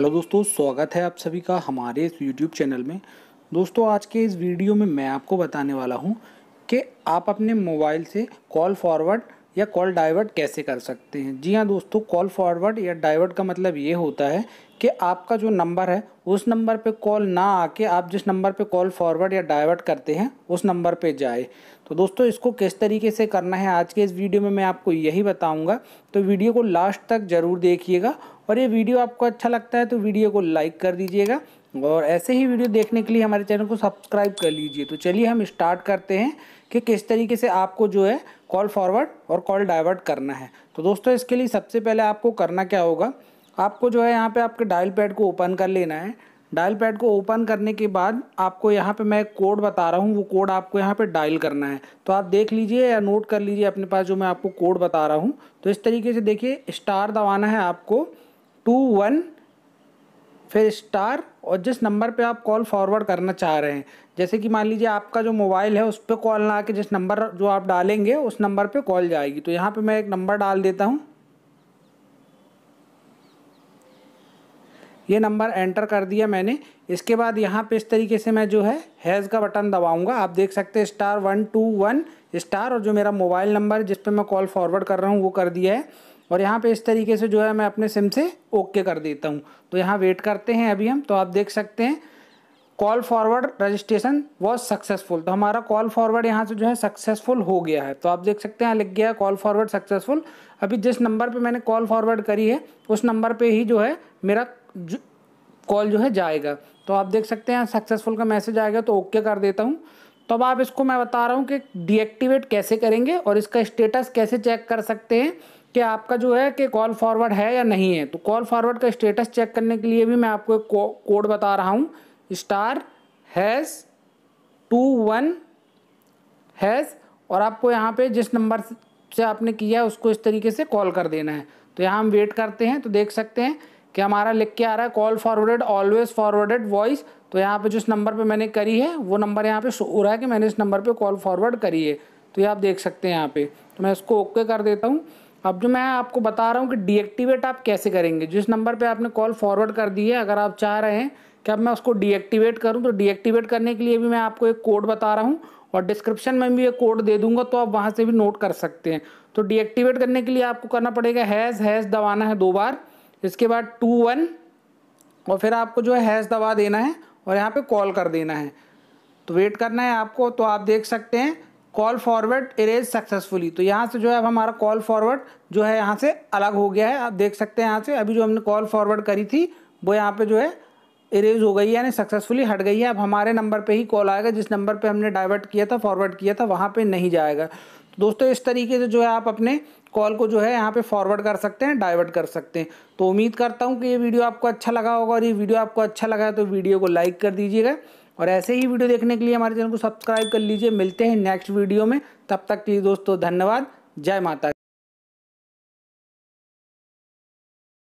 hello दोस्तों स्वागत है आप सभी का हमारे इस यूट्यूब चैनल में दोस्तों आज के इस वीडियो में मैं आपको बताने वाला हूं कि आप अपने मोबाइल से कॉल फॉरवर्ड या कॉल डाइवर्ट कैसे कर सकते हैं जी हाँ दोस्तों कॉल फॉरवर्ड या डाइवर्ट का मतलब ये होता है कि आपका जो नंबर है उस नंबर पे कॉल ना आके आप जिस नंबर पे कॉल फॉरवर्ड या डाइवर्ट करते हैं उस नंबर पे जाए तो दोस्तों इसको किस तरीके से करना है आज के इस वीडियो में मैं आपको यही बताऊंगा तो वीडियो को लास्ट तक ज़रूर देखिएगा और ये वीडियो आपको अच्छा लगता है तो वीडियो को लाइक कर दीजिएगा और ऐसे ही वीडियो देखने के लिए हमारे चैनल को सब्सक्राइब कर लीजिए तो चलिए हम स्टार्ट करते हैं कि किस तरीके से आपको जो है कॉल फॉरवर्ड और कॉल डाइवर्ट करना है तो दोस्तों इसके लिए सबसे पहले आपको करना क्या होगा आपको जो है यहाँ पे आपके डायल पैड को ओपन कर लेना है डायल पैड को ओपन करने के बाद आपको यहाँ पे मैं कोड बता रहा हूँ वो कोड आपको यहाँ पे डायल करना है तो आप देख लीजिए या नोट कर लीजिए अपने पास जो मैं आपको कोड बता रहा हूँ तो इस तरीके से देखिए स्टार दबाना है आपको टू वन फिर स्टार और जिस नंबर पे आप कॉल फॉरवर्ड करना चाह रहे हैं जैसे कि मान लीजिए आपका जो मोबाइल है उस पर कॉल ना आके जिस नंबर जो आप डालेंगे उस नंबर पे कॉल जाएगी तो यहाँ पे मैं एक नंबर डाल देता हूँ ये नंबर एंटर कर दिया मैंने इसके बाद यहाँ पे इस तरीके से मैं जो है हैज़ का बटन दबाऊँगा आप देख सकते हैं star one two one star और जो मेरा मोबाइल नंबर जिस पे मैं कॉल फॉरवर्ड कर रहा हूँ वो कर दिया है और यहाँ पे इस तरीके से जो है मैं अपने सिम से ओके कर देता हूँ तो यहाँ वेट करते हैं अभी हम तो आप देख सकते हैं call forward registration was successful तो हमारा कॉल फॉरवर्ड यहाँ से जो है सक्सेसफुल हो गया है तो आप देख सकते हैं लिख गया है कॉल फॉरवर्ड सक्सेसफुल अभी जिस नंबर पर मैंने कॉल फॉरवर्ड करी है उस नंबर पर ही जो है मेरा कॉल जो है जाएगा तो आप देख सकते हैं सक्सेसफुल का मैसेज आएगा तो ओके कर देता हूँ तो अब आप इसको मैं बता रहा हूँ कि डीएक्टिवेट कैसे करेंगे और इसका स्टेटस कैसे चेक कर सकते हैं कि आपका जो है कि कॉल फॉरवर्ड है या नहीं है तो कॉल फॉरवर्ड का स्टेटस चेक करने के लिए भी मैं आपको एक कोड बता रहा हूँ star hash two one hash और आपको यहाँ पे जिस नंबर से आपने किया है उसको इस तरीके से कॉल कर देना है तो यहाँ हम वेट करते हैं तो देख सकते हैं कि हमारा लिख के आ रहा है call forwarded always forwarded voice तो यहाँ पे जिस नंबर पे मैंने करी है वो नंबर यहाँ पे शो हो रहा है कि मैंने इस नंबर पे कॉल फॉरवर्ड करी है तो ये आप देख सकते हैं यहाँ पे तो मैं इसको ओके कर देता हूँ अब जो मैं आपको बता रहा हूँ कि डीएक्टिवेट आप कैसे करेंगे जिस नंबर पे आपने कॉल फॉरवर्ड कर दी है अगर आप चाह रहे हैं कि अब मैं उसको डीएक्टिवेट करूँ तो डीएक्टिवेट करने के लिए भी मैं आपको एक कोड बता रहा हूँ और डिस्क्रिप्शन में भी एक कोड दे दूंगा तो आप वहाँ से भी नोट कर सकते हैं तो डीएक्टिवेट करने के लिए आपको करना पड़ेगा हैज़ हैज़ दबाना है दो बार इसके बाद टू वन और फिर आपको जो है हैज़ दबा देना है और यहाँ पर कॉल कर देना है तो वेट करना है आपको तो आप देख सकते हैं कॉल फॉरवर्ड इरेज सक्सेसफुली तो यहाँ से जो है अब हमारा कॉल फॉरवर्ड जो है यहाँ से अलग हो गया है आप देख सकते हैं यहाँ से अभी जो हमने कॉल फॉरवर्ड करी थी वो यहाँ पे जो है इरेज हो गई है यानी सक्सेसफुली हट गई है अब हमारे नंबर पे ही कॉल आएगा जिस नंबर पे हमने डाइवर्ट किया था फॉरवर्ड किया था वहाँ पर नहीं जाएगा तो दोस्तों इस तरीके से जो है आप अपने कॉल को जो है यहाँ पर फॉरवर्ड कर सकते हैं डाइवर्ट कर सकते हैं तो उम्मीद करता हूँ कि ये वीडियो आपको अच्छा लगा होगा और ये वीडियो आपको अच्छा लगा है तो वीडियो को लाइक कर दीजिएगा और ऐसे ही वीडियो देखने के लिए हमारे चैनल को सब्सक्राइब कर लीजिए मिलते हैं नेक्स्ट वीडियो में तब तक के लिए दोस्तों धन्यवाद जय माता